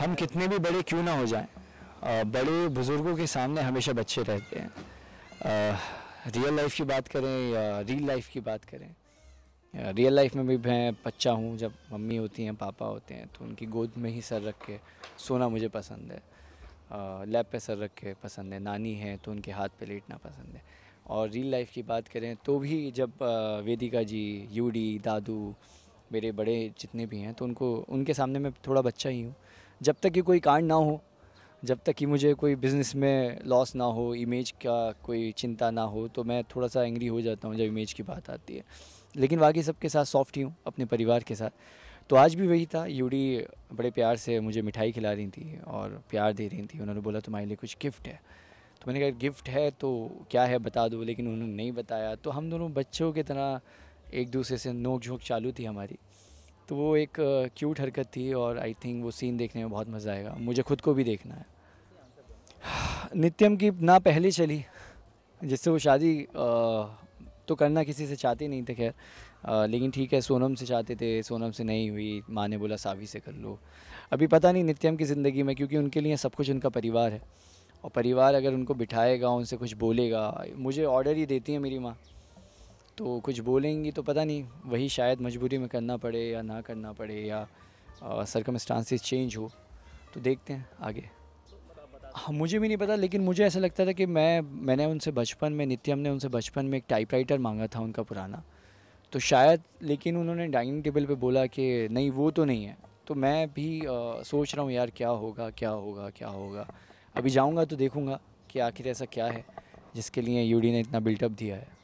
हम कितने भी बड़े क्यों ना हो जाएं बड़े बुज़ुर्गों के सामने हमेशा बच्चे रहते हैं रियल लाइफ की बात करें या रील लाइफ की बात करें रियल लाइफ में भी मैं बच्चा हूँ जब मम्मी होती हैं पापा होते हैं तो उनकी गोद में ही सर रख के सोना मुझे पसंद है लैप पे सर रख के पसंद है नानी है तो उनके हाथ पे लेटना पसंद है और रियल लाइफ की बात करें तो भी जब वेदिका जी यूडी दादू मेरे बड़े जितने भी हैं तो उनको उनके सामने मैं थोड़ा बच्चा ही हूँ जब तक कि कोई कांड ना हो जब तक कि मुझे कोई बिज़नेस में लॉस ना हो इमेज का कोई चिंता ना हो तो मैं थोड़ा सा एंग्री हो जाता हूँ जब इमेज की बात आती है लेकिन बाकी सबके साथ सॉफ्ट ही हूँ अपने परिवार के साथ तो आज भी वही था यूडी बड़े प्यार से मुझे मिठाई खिला रही थी और प्यार दे रही थी उन्होंने बोला तुम्हारे लिए कुछ गिफ्ट है तो मैंने कहा गिफ्ट है तो क्या है बता दो लेकिन उन्होंने नहीं बताया तो हम दोनों बच्चों की तरह एक दूसरे से नोक झोंक चालू थी हमारी तो वो एक क्यूट हरकत थी और आई थिंक वो सीन देखने में बहुत मज़ा आएगा मुझे खुद को भी देखना है नित्यम की ना पहले चली जिससे वो शादी तो करना किसी से चाहते नहीं थे खैर लेकिन ठीक है सोनम से चाहते थे सोनम से नहीं हुई माँ ने बोला सावी से कर लो अभी पता नहीं नित्यम की ज़िंदगी में क्योंकि उनके लिए सब कुछ उनका परिवार है और परिवार अगर उनको बिठाएगा उनसे कुछ बोलेगा मुझे ऑर्डर ही देती है मेरी माँ तो कुछ बोलेंगी तो पता नहीं वही शायद मजबूरी में करना पड़े या ना करना पड़े या सरकम स्टांसिस चेंज हो तो देखते हैं आगे हाँ मुझे भी नहीं पता लेकिन मुझे ऐसा लगता था कि मैं मैंने उनसे बचपन में नित्यम ने उनसे बचपन में एक टाइपराइटर मांगा था उनका पुराना तो शायद लेकिन उन्होंने डाइनिंग टेबल पे बोला कि नहीं वो तो नहीं है तो मैं भी आ, सोच रहा हूँ यार क्या होगा क्या होगा क्या होगा अभी जाऊँगा तो देखूँगा कि आखिर ऐसा क्या है जिसके लिए यूडी ने इतना बिल्टअप दिया है